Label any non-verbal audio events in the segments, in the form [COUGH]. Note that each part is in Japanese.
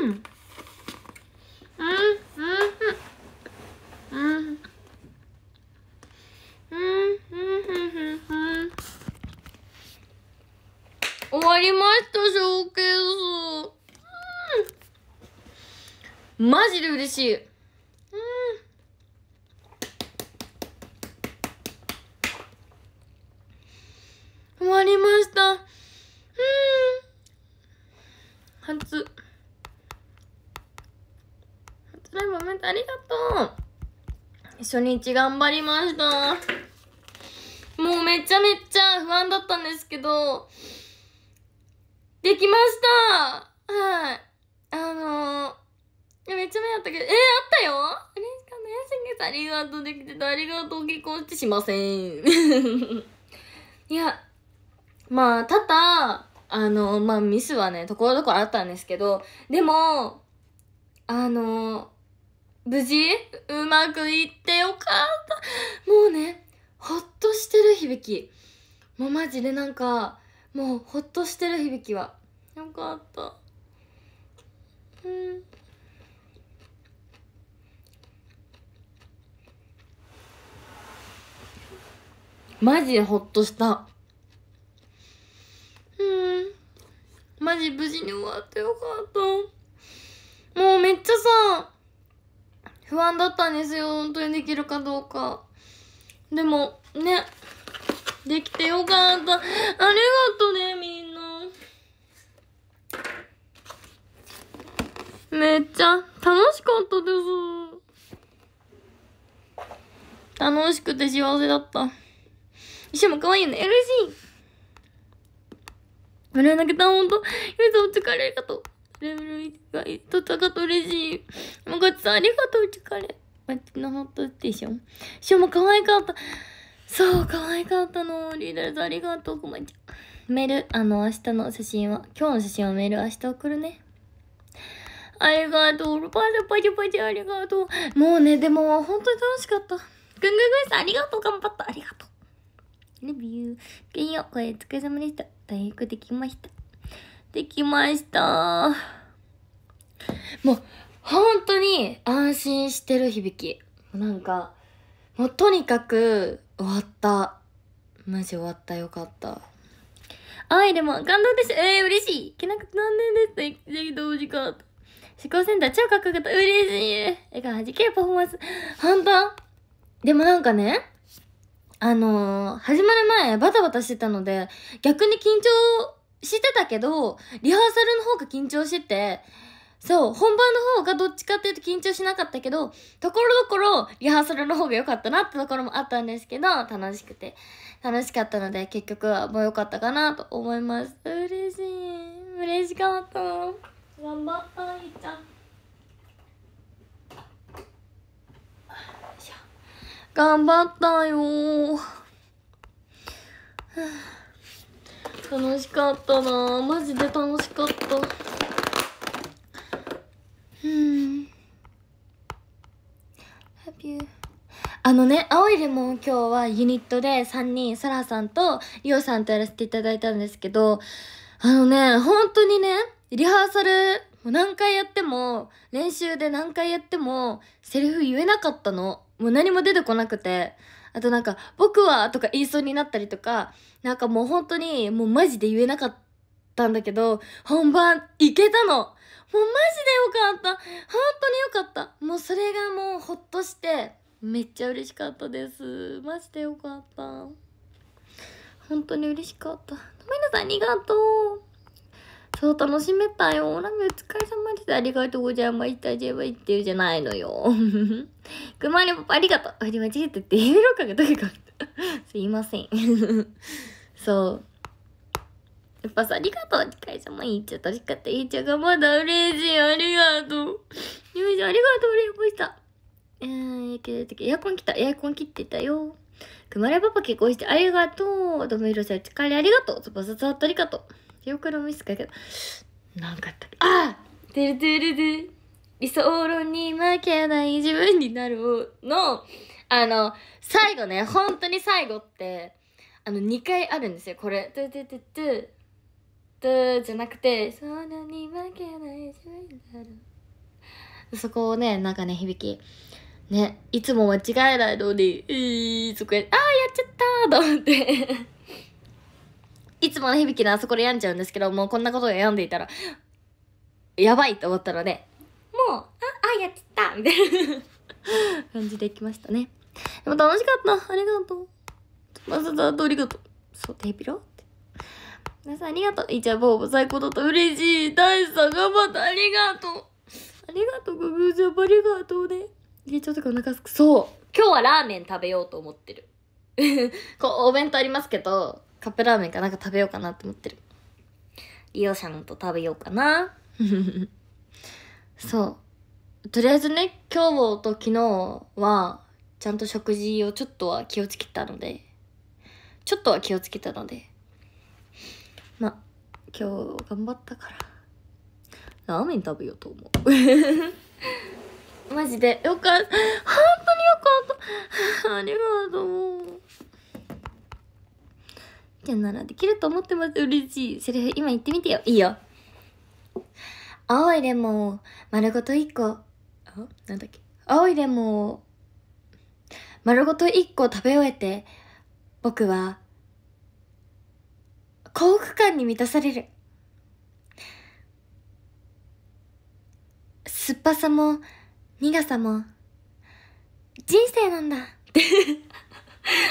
うん終わりましたショーケース、うん、マジで嬉しい初日頑張りました。もうめちゃめちゃ不安だったんですけど、できましたはい。あのー、めっちゃ迷ったけど、えー、あったよあしかった。ありがとうできてた。ありがとう結婚してしません。[LAUGHS] いや、まあ、ただ、あの、まあ、ミスはね、ところどころあったんですけど、でも、あのー無事うまくいってよかったもうねほっとしてる響きもうマジでなんかもうほっとしてる響きはよかったうんマジでほっとしたうんマジ無事に終わってよかったもうめっちゃさ不安だったんですよ本当にできるかどうかでもねできてよかったありがとねみんなめっちゃ楽しかったです楽しくて幸せだった衣装も可愛いよね嬉しいあれだけたほんとゆうお疲れありがとうレベル1が戦っと嬉しい。もガちさん、ありがとう、疲れ。待ちのホットステーション。しょも可愛かった。そう、可愛かったの。リーダーズありがとう、こまちゃん。メール、あの、明日の写真は、今日の写真はメール、明日送るね。ありがとう。パチパチパチ、ありがとう。もうね、でも、本当に楽しかった。ぐんぐんぐんさん、ありがとう、頑張った。ありがとう。レビュー。金曜、こお疲れ様でした。大学できました。できました。もう、本当に安心してる響き。なんか、もうとにかく終わった。マジ終わった。よかった。あい、でも感動でした。えー、嬉しい。いけなくて残念です。ぜひ同時か。思考センター超かっこよかった。嬉しい。絵がじけるパフォーマンス。本当でもなんかね、あのー、始まる前バタバタしてたので、逆に緊張してたけど、リハーサルの方が緊張してて、そう、本番の方がどっちかっていうと緊張しなかったけど、ところどころリハーサルの方が良かったなってところもあったんですけど、楽しくて、楽しかったので、結局はもう良かったかなと思います。嬉しい。嬉しかった。頑張った、いちゃん。頑張ったよ楽しかったなマジで楽しかったうんあのね、青いレモン今日はユニットで3人、サラさんとリオさんとやらせていただいたんですけど、あのね、本当にね、リハーサル何回やっても、練習で何回やっても、セリフ言えなかったの。もう何も出てこなくて。あとなんか、僕はとか言いそうになったりとか、なんかもう本当に、もうマジで言えなかったんだけど、本番行けたのもうマジでよかった本当によかったもうそれがもうほっとして、めっちゃ嬉しかったです。マジでよかった。本当に嬉しかった。ごめんなさい、ありがとう。そう、楽しめたよ。ラムお疲れ様でした。ありがとうございました。ジェバイって言うじゃないのよ。くまりパパありがとう。間違えてって、エロ感がとうか [LAUGHS] すいません。そう。やっぱさ、ありがとう。お疲れ様。いいちゃん、楽しかった。いいちゃがまだ嬉しい。ありがとう。ゆいちゃん、ありがとう。俺、ました。えー、エアコン来た。エアコン切ってたよ。くまれパパ結婚してありがとう。ドメイロさん、お疲れありがとう。つばささん、ありがとう。記憶のミスかけどなんかあったっけあてるてるで理想論に負けない自分になるのあの最後ね本当に最後ってあの2回あるんですよこれ「トゥトゥトゥトゥ」トゥじゃなくて「そんなに負けない自分になる」そこをねなんかね響きねいつも間違えないのにいー、そこああやっちゃったと思っていつもの響きのあそこで病んじゃうんですけど、もうこんなことで病んでいたら、やばいと思ったので、もう、あ、あ、やってたみたいな感じで行きましたね。でも楽しかったありがとう。まさだとありがとう。そう、テーピロって。皆さんありがとう。いちゃぼうぼ最高だった嬉しい。大地さん頑張ったありがとう。ありがとう、ごめんジありがとうね。ちょっとお腹すく。そう。今日はラーメン食べようと思ってる。[LAUGHS] こう、お弁当ありますけど、カップラーメンかなんか食べようかなって思ってる。利用者んと食べようかな。[LAUGHS] そう。とりあえずね、今日と昨日は、ちゃんと食事をちょっとは気をつけたので、ちょっとは気をつけたので、ま、今日頑張ったから、ラーメン食べようと思う。[LAUGHS] マジで、よかった。本当によかった。[LAUGHS] ありがとう。んならできると思ってます。嬉しい。セリフ今言ってみてよ。いいよ。青いレモンを丸ごと1個、あ、なんだっけ。青いレモンを丸ごと1個食べ終えて、僕は幸福感に満たされる。酸っぱさも苦さも人生なんだ。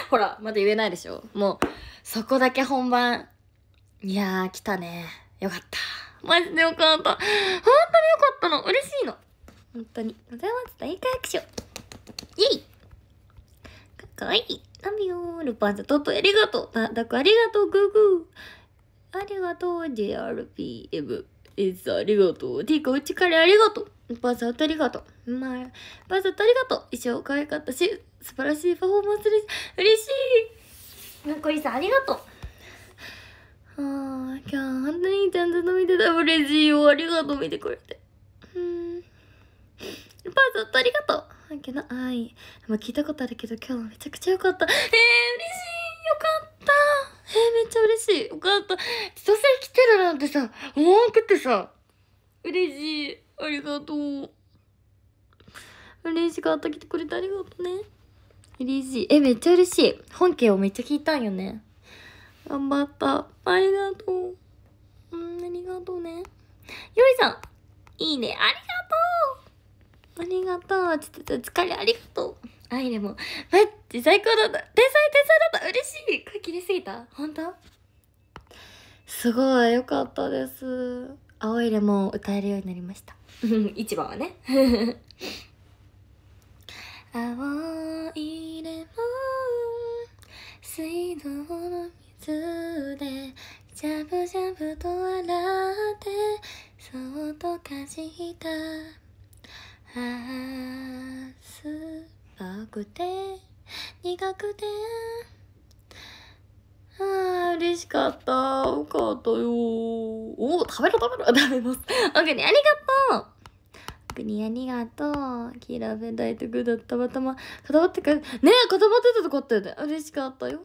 ほら、まだ言えないでしょもう、そこだけ本番。いやー、来たね。よかった。マジでよかった。本当によかったの。嬉しいの。本当に。ございます。大拍手。イェイかわいい。ラビオールパンさトトありがとう。だ、だくありがとう、グーグー。ありがとう、JRPM。エスありがとう。ていうか、うちからありがとう。パンさありがとう。まあ、パンさありがとう。衣装可愛かったし、素晴らしいパフォーマンスです嬉しいなのこりさんありがとうああ今日本当にちゃんと見てた嬉しいよありがとう見てくれてうんパーずっとありがとうけどはいも聞いたことあるけど今日めちゃくちゃよかったえー、嬉しいよかったえー、めっちゃ嬉しいよかった千歳来てるなんてさ思わんくてさ嬉しいありがとう嬉しかった来てくれてありがとうね嬉しい。え、めっちゃ嬉しい。本家をめっちゃ聞いたんよね。頑張った。ありがとう。うん、ありがとうね。よいさん、いいね。ありがとう。ありがとう。ちょっと疲れありがとう。アイレも。マっチ最高だった。天才、天才だった。嬉しい。声切りすぎた本当すごい。よかったです。青いレモン歌えるようになりました。[LAUGHS] 一番はね。[LAUGHS] 青いレモン水道の水でジゃぶジゃぶと洗ってそっとかじったあ酸っぱくて苦くてああ、嬉しかった。よかったよ。お食べる食べる食べます。オッケーにありがとうくにありがとう。キらラ大徳グだったまたま固まってか、ねえ、固まってたとこあったよね。嬉しかったよ。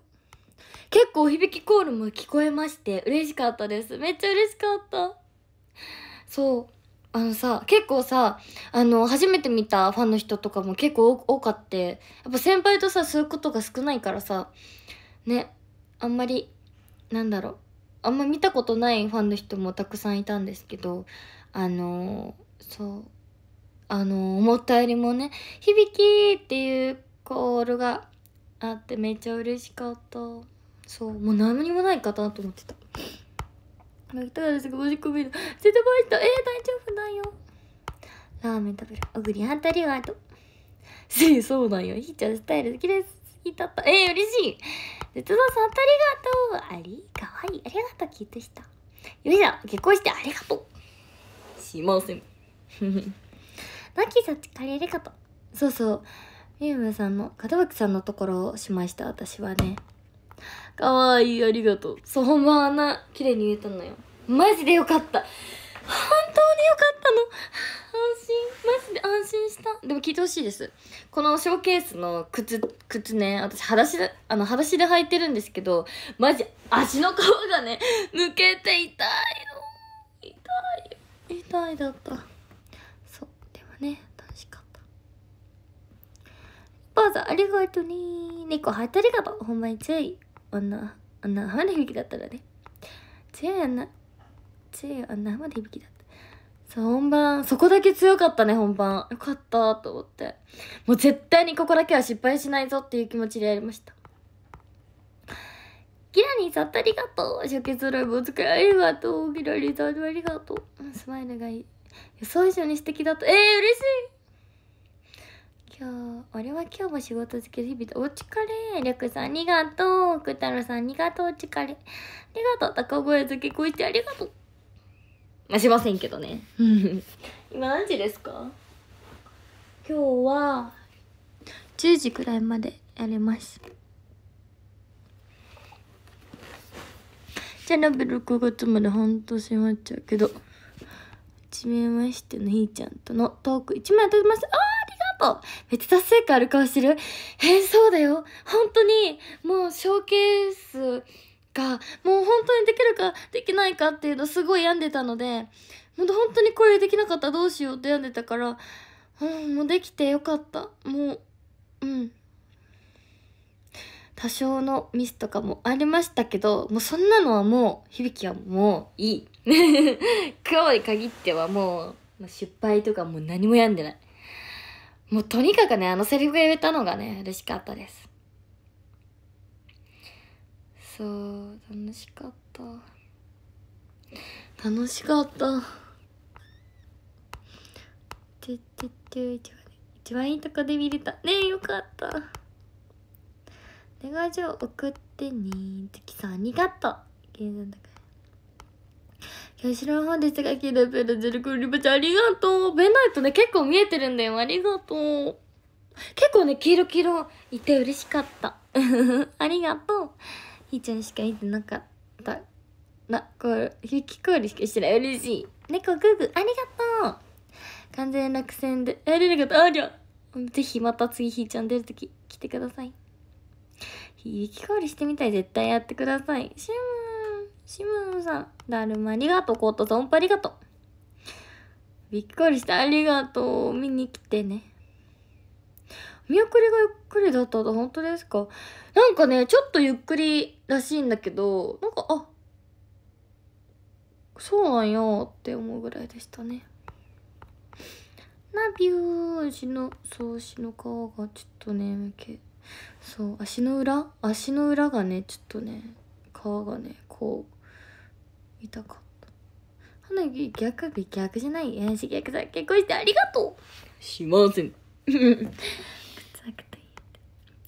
結構響きコールも聞こえまして、嬉しかったです。めっちゃ嬉しかった。そう。あのさ、結構さ、あの、初めて見たファンの人とかも結構多かって、やっぱ先輩とさ、そういうことが少ないからさ、ね、あんまり、なんだろう、あんま見たことないファンの人もたくさんいたんですけど、あのー、そう、あの思ったよりもね「響き!」っていうコールがあってめっちゃ嬉しかったそうもう何もないかなと思ってた泣きたいですが押し込みの瀬戸バイトえー、大丈夫だよラーメン食べるおぐりあんたりがとう [LAUGHS] そうなんよひーちゃんスタイル好きですひーたったえー、嬉しい絶望さんありがとうありかわいいありがとう聞いてしたよいしょ結婚してありがとうしません泣きさち借りるかとそうそうみゆむさんの門脇さんのところをしました私はねかわいいありがとうそうほんまあな綺麗に言えたのよマジでよかった本当によかったの安心マジで安心したでも聞いてほしいですこのショーケースの靴靴ね私裸足であの裸足で履いてるんですけどマジ足の皮がね抜けて痛いの痛い痛いだったね楽しかったバーザありがとうね猫入ってありがとうほんまに強い女女まで響きだったらね強い女強い女まで響きだったそう本番そこだけ強かったね本番よかったと思ってもう絶対にここだけは失敗しないぞっていう気持ちでやりましたギラリンさんありがとう初期揃いもお疲れありがとうギラリンさんありがとうスマイルがいい予想以上に素敵だとええー、嬉しい今日俺は今日も仕事好きで日々お疲れりゃくさんありがとうくたろさんありがとうお疲れありがとう高声漬けこいてありがとうまあ、しませんけどね [LAUGHS] 今何時ですか今日は10時くらいまでやれますじゃあ鍋6月まで半年待っちゃうけどじめましてのひーちゃんとのトーク1枚当てますあーありがとうめっちゃ達成感ある顔してるえー、そうだよ本当にもうショーケースがもう本当にできるかできないかっていうのすごい病んでたのでもう本当にこれできなかったらどうしようって病んでたからうんもうできてよかったもううん多少のミスとかもありましたけど、もうそんなのはもう、響きはもういい。[LAUGHS] 今日に限ってはもう、失敗とかもう何も病んでない。もうとにかくね、あのセリフが言えたのがね、嬉しかったです。そう、楽しかった。楽しかった。てってって、一番いいとこで見れた。ねえ、よかった。年賀状送ってね月さんありがとう今日の方ですがキペルクリバちゃんありがとうベナイトね結構見えてるんだよありがとう結構ね黄色黄色いて嬉しかったありがとうひーちゃんしかいてなかったなこーひきこりしかしない嬉しい猫グーグーありがとう完全落選でやれるとありゃぜひまた次ひーちゃん出るとき来てくださいいきおりしてみたい。絶対やってください。シムーン、シムーンさん、だるまありがとう。コートさん、音ありがとう。びっくりした。ありがとう。見に来てね。見送りがゆっくりだったと本当ですかなんかね、ちょっとゆっくりらしいんだけど、なんか、あ、そうなんよって思うぐらいでしたね。ナビュー、ちの、そう、しの顔がちょっとね、気。け、そう足の裏足の裏がねちょっとね皮がねこう痛かった花火逆逆じゃないやし逆さ結婚してありがとうしませんくさくていい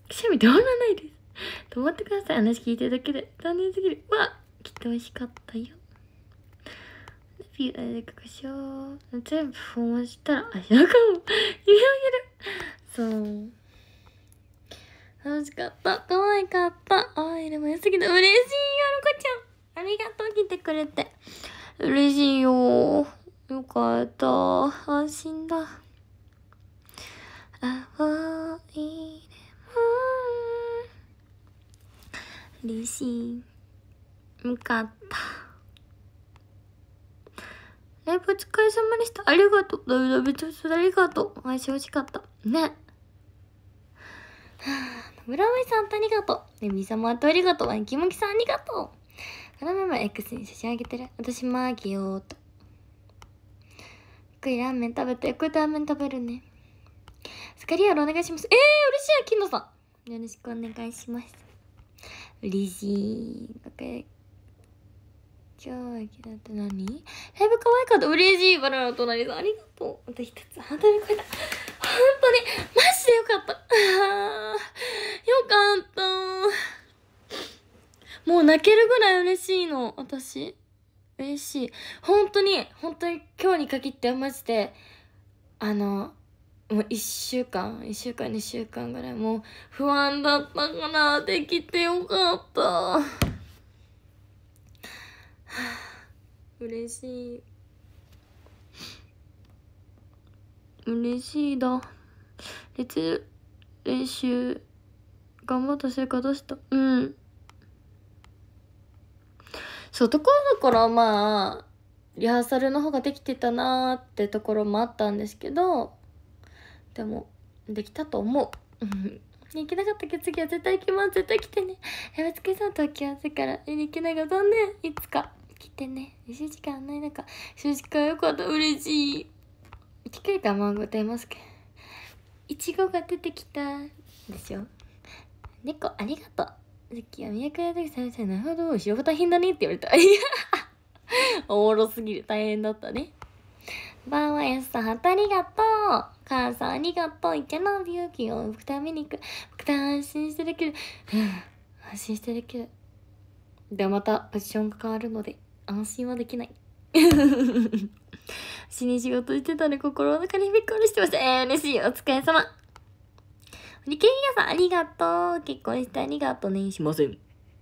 くしゃみ止まらないです止まってください話聞いてるだけで残念すぎるわきっと美味しかったよピーラーかくしょ全部フォーマしたら足のかもれあげるそう楽しかった。可愛かった。あ、イルも良すぎて嬉しいよ、ロコちゃん。ありがとう、来てくれて。嬉しいよ。よかった。安心だ。青いレモン。嬉しい。よかった。ライブお疲れ様でした。ありがとう。ダビダビとョありがとう。お会いしてほしかった。ね。村上さんありがとう。ねみさとありがとう。きもきさんありがとう。ラーメンマン X に写真あげてる。私マーギよーと。ゆっくりラーメン食べて、こうやっラーメン食べるね。スカリアルお願いします。ええー、嬉しい、きのさん。よろしくお願いします。嬉しい。なん今日はきだって何ライブ可愛かった。嬉しい。バナナ隣さん、ありがとう。また一つ、本当に超えた。本当に、マジジでよかった。[LAUGHS] よかった。もう泣けるぐらい嬉しいの、私。嬉しい。本当に、本当に今日に限ってマジで、あの、もう1週間、1週間、2週間ぐらい、もう不安だったから、できてよかった。[SIGHS] 嬉しい。嬉しいだ。列練習頑張った成果出したうんそうところどころまあリハーサルの方ができてたなーってところもあったんですけどでもできたと思う行け [LAUGHS] なかったけど次は絶対行きます絶対来てね山津さんとは気合わせから行けながっ残念いつか来てね2週間ない中数時間よかった嬉しい機会かまごてますけどいちごが出てきたでしょ猫ありがとうさっきは宮倉大さんなるほど後ろが大変だねって言われたい [LAUGHS] おもろすぎる大変だったねばんはやすさんありがとう母さんありがとういけな勇気を僕と見に行く僕た安心してできる [SIGHS] 安心してできるではまたポジションが変わるので安心はできない [LAUGHS] 死に仕事してたので心の中にびっくりしてました。えー、嬉しい。お疲れ様。リケリアさん、ありがとう。結婚してありがとうね。しません。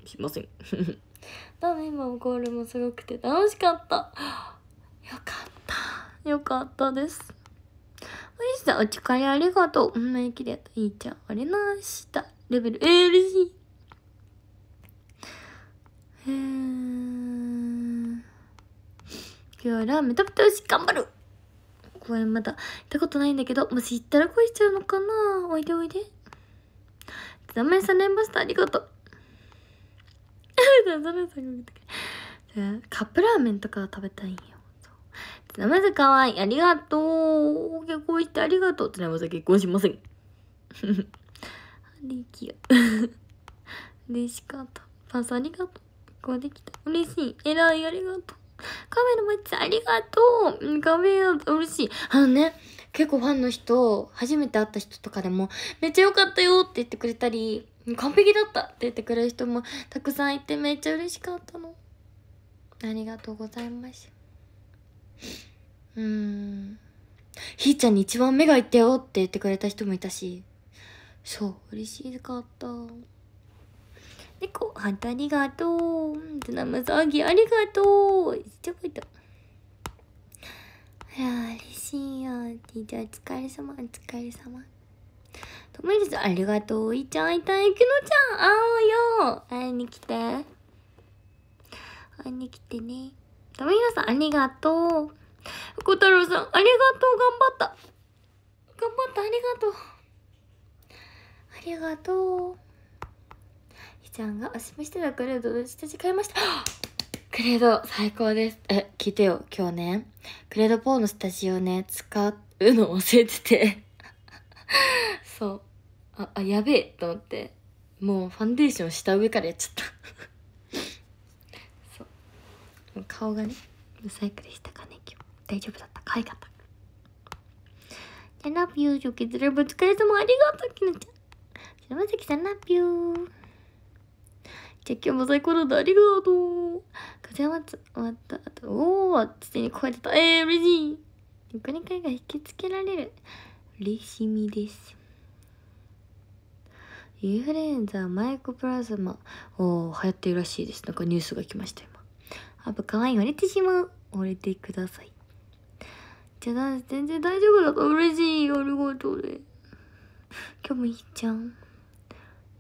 しません。だね、今もゴールもすごくて楽しかった。よかった。よかったです。おじさん、お疲れありがとう。ほんまに綺麗だいいちゃん、ありました。レベル、えー、嬉しい。へえー。今日はラーメン食べてほしい頑張る公園まだ行ったことないんだけどもし行ったら恋しちゃうのかなおいでおいでダメさンバスタありがとう [LAUGHS] メさんカップラーメンとか食べたいんよダメさかわいいありがとう結婚してありがとうなメさ結婚しませんと [LAUGHS] きよ [LAUGHS] 嬉しかったパンさんありがとう結婚できた嬉しい偉いありがとうカメラマッチありがとう画面嬉しい。あのね、結構ファンの人、初めて会った人とかでも、めっちゃ良かったよって言ってくれたり、完璧だったって言ってくれる人もたくさんいてめっちゃ嬉しかったの。ありがとうございました。うーん。ひーちゃんに一番目がいったよって言ってくれた人もいたし、そう、嬉しかった。猫、ハートありがとう。トナムサギ、ありがとう。ちっこいと。いや嬉しいよ。ティーチャー、お疲れ様、お疲れ様。トムリス、ありがとう。いちゃん、いたい、くのちゃん、会おうよ。会いに来て。会いに来てね。トムヒさん、ありがとう。福太郎さん、ありがとう、頑張った。頑張った、ありがとう。ありがとう。ちゃんがおしめしてたグレードの下地買いました。グ [GASPS] レード最高です。え、聞いてよ、今日ね。クレード4のスタジオね、使うの忘れてて [LAUGHS] そう。あ、あ、やべえと思って。もうファンデーション下上からやっちゃった [LAUGHS] そう。顔がね、ブサイクでしたかね、今日。大丈夫だった。可愛かった。じゃ、ラピュー、ジョケズラブ、お疲れ様、ありがとう、きなちゃん。白紫さん、ラピュー。じゃ今日も最高だ。ありがとう。風はつ、終わった。後、おーついに超えてた。えー、嬉しい。ニコニコが引きつけられる。嬉しみです。インフルエンザ、マイコプラズマ。おー、流行ってるらしいです。なんかニュースが来ました、今。あぶ、かわいい。折れてしまう。折れてください。じゃあ、全然大丈夫だと嬉しい。ありがとうね。今日もいいじゃん。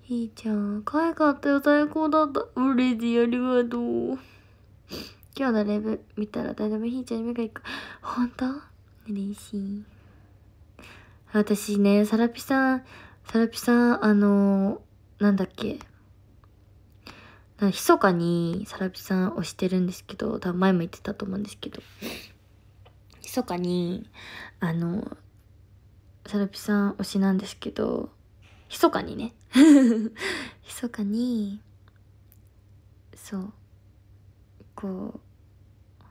ひいちゃん。可愛かったよ。最高だった。うれしい。ありがとう。今日のライブ見たら誰でもひーちゃんに目が行く。ほんと嬉しい。私ね、サラピさん、サラピさん、あのー、なんだっけ。なんか密かにサラピさん推してるんですけど、多分前も言ってたと思うんですけど。密かに、あのー、サラピさん推しなんですけど、密かにね [LAUGHS] 密かにそうこう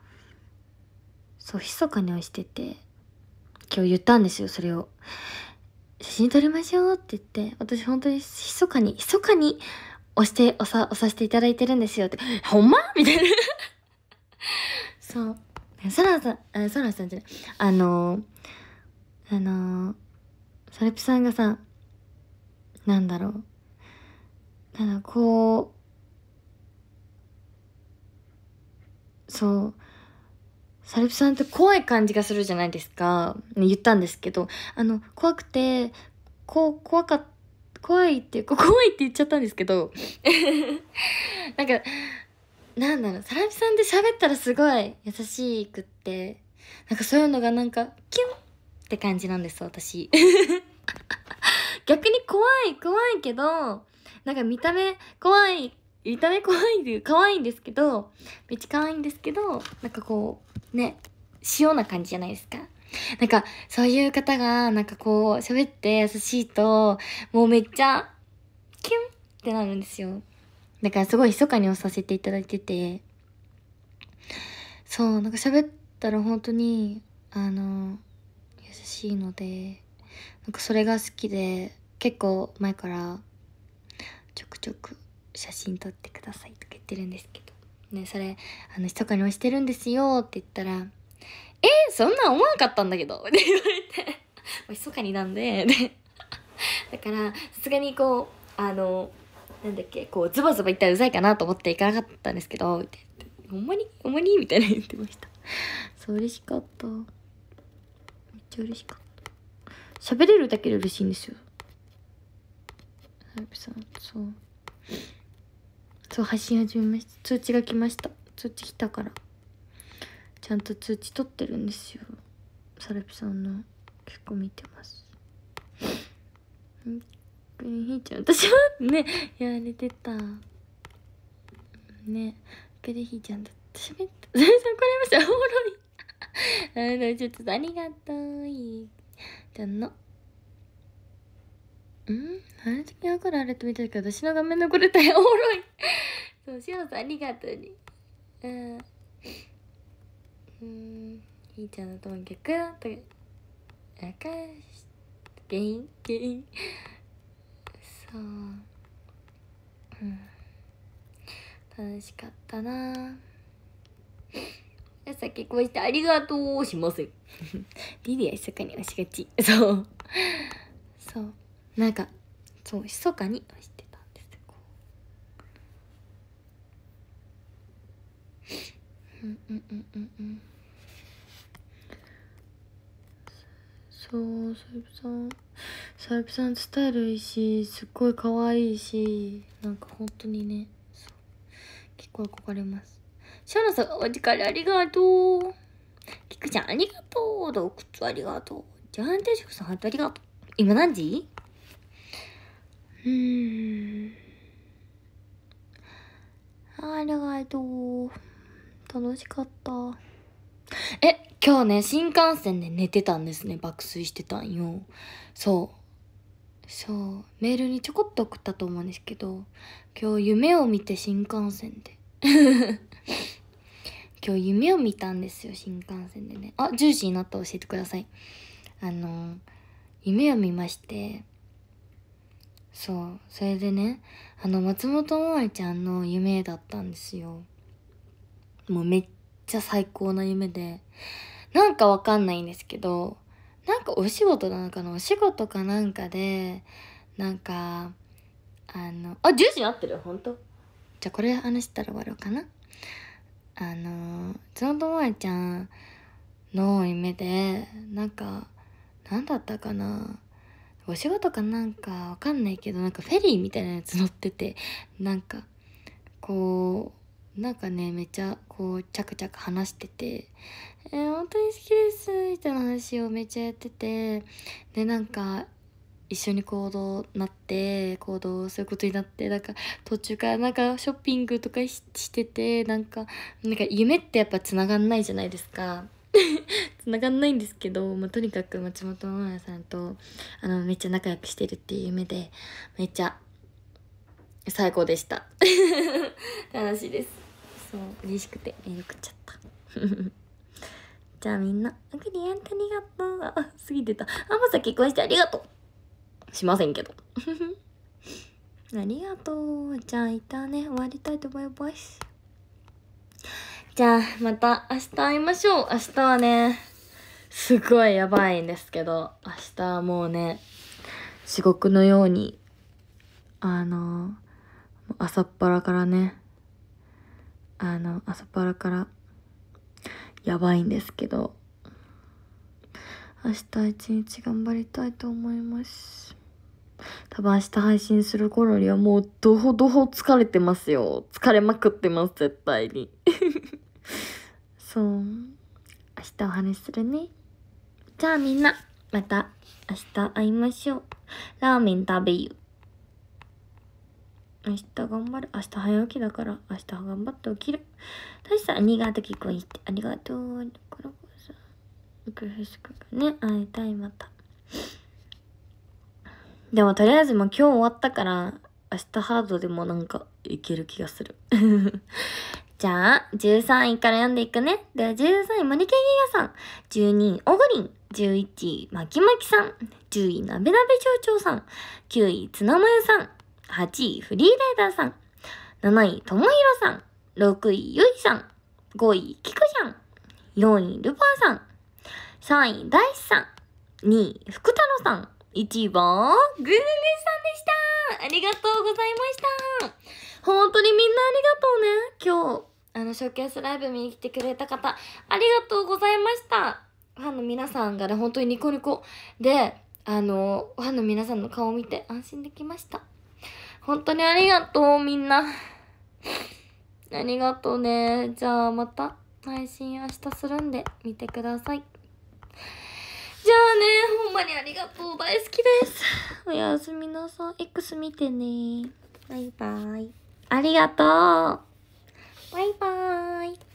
そう密かに押してて今日言ったんですよそれを写真撮りましょうって言って私本当に密かに密かに押して押さ押させていただいてるんですよってほんまみたいな [LAUGHS] そうソラさんあラさんじゃないあのー、あのー、サルプさんがさなんだろうなんかこうそうサルピさんって怖い感じがするじゃないですか、ね、言ったんですけどあの怖くてこう怖かっ怖いって [LAUGHS] 怖いって言っちゃったんですけど [LAUGHS] なんかなんだろうサラピさんで喋ったらすごい優しくってなんかそういうのがなんかキュンって感じなんです私 [LAUGHS] 逆に怖い、怖いけど、なんか見た目怖い、見た目怖いっていう、可愛いんですけど、めっちゃ可愛いんですけど、なんかこう、ね、塩な感じじゃないですか。なんか、そういう方が、なんかこう、喋って優しいと、もうめっちゃ、キュンってなるんですよ。だからすごい密かに押させていただいてて、そう、なんか喋ったら本当に、あの、優しいので、なんかそれが好きで結構前からちょくちょく写真撮ってくださいとか言ってるんですけど、ね、それあの密かに押してるんですよって言ったら「えー、そんなん思わなかったんだけど」って言われて [LAUGHS] 密かになんで [LAUGHS] だからさすがにこうあのなんだっけこうズバズバ言ったらうざいかなと思って行かなかったんですけどみたいな「ほんまにほんまに?」みたいな言ってましたそう嬉しかっためっちゃ嬉しかった喋れるだけで嬉しいんですよそうそう配信始めました通知が来ました通知来たからちゃんと通知取ってるんですよサラピさんの結構見てます本当にひーちゃん私はねやられてたねペレひーちゃんだって喋った [LAUGHS] それ怒られましたおもろいちょっとありがとうじゃのうん話的に分かるあれと見たけど私の画面のこれ大おもろいそうしおさんありがとうにうんうんひーちゃんの友逆だとあかし原因原因そううん楽しかったな皆さん結婚してありがとうしません。リリア密かに押しがち。そう。そう。なんか、そう、密かに押してたんです。ううんうんうんうん。そう、サルプさん。サルプさんスタイルいいし、すっごい可愛いし、なんか本当にね、結構憧れます。シャナさん、お時間ありがとう。キクちゃん、ありがとう。洞窟ありがとう。ジャン定食さん、ありがとう。今何時うーん。ありがとう。楽しかった。え、今日ね、新幹線で寝てたんですね。爆睡してたんよ。そう。そう。メールにちょこっと送ったと思うんですけど、今日夢を見て新幹線で。[LAUGHS] 今日夢を見たんですよ新幹線でねあ10時になったら教えてくださいあの夢を見ましてそうそれでねあの松本萌衣ちゃんの夢だったんですよもうめっちゃ最高な夢でなんかわかんないんですけどなんかお仕事なのかなお仕事かなんかでなんかあのあ10時になってるほんとじゃあこれ話したら終わろうかなあのそのともえちゃんの夢でなんか何だったかなお仕事かなんかわかんないけどなんかフェリーみたいなやつ乗っててなんかこうなんかねめちゃこうちゃくちゃく話してて「えー、本当に好きです」みたいな話をめっちゃやっててでなんか一緒に行動なって行動することになってなんか途中からなんかショッピングとかしててなんかなんか夢ってやっぱつながんないじゃないですか。つ [LAUGHS] ながんないんですけど、まあ、とにかく松本真彩さんとあのめっちゃ仲良くしてるっていう夢でめっちゃ最高でした [LAUGHS] 楽しいですそう嬉しくてメール送っちゃった [LAUGHS] じゃあみんな「あクりあントありがとう」あ過ぎてた「あまさ結婚してありがとう」しませんけど [LAUGHS] ありがとうじゃあ一旦ね終わりたいと思いますじゃあまた明日会いましょう明日はねすごいやばいんですけど明日はもうね地獄のようにあの朝っぱらからねあの朝っぱらからやばいんですけど明日一日頑張りたいと思います。多分明日配信する頃にはもうどほどほ疲れてますよ。疲れまくってます、絶対に。[LAUGHS] そう。明日お話しするね。じゃあみんな、また明日会いましょう。ラーメン食べよ明日頑張る。明日早起きだから、明日頑張って起きる。大したありがとう、聞こて。ありがとう。だからこそ、よしくね、会いたい、また。でもとりあえずもう今日終わったから、明日ハードでもなんかいける気がする。[LAUGHS] じゃあ、13位から読んでいくね。では13位、森健ギガさん。12位、オグリン。11位、まきまきさん。10位、なべなべ町長さん。9位、つナマヨさん。8位、フリーレーダーさん。7位、ともひろさん。6位、ゆいさん。5位、きくちゃん。4位、ルパンさん。3位、イ志さん。2位、福太郎さん。1番、グーグルさんでしたありがとうございました本当にみんなありがとうね今日、あの、ショーケースライブ見に来てくれた方、ありがとうございましたファンの皆さんがね、本当にニコニコで、あの、ファンの皆さんの顔を見て安心できました。本当にありがとう、みんな。ありがとうね。じゃあまた配信明日するんで見てください。じゃあね、ほんまにありがとう。大好きです。おやすみなさい。X 見てね。バイバイ。ありがとう。バイバーイ。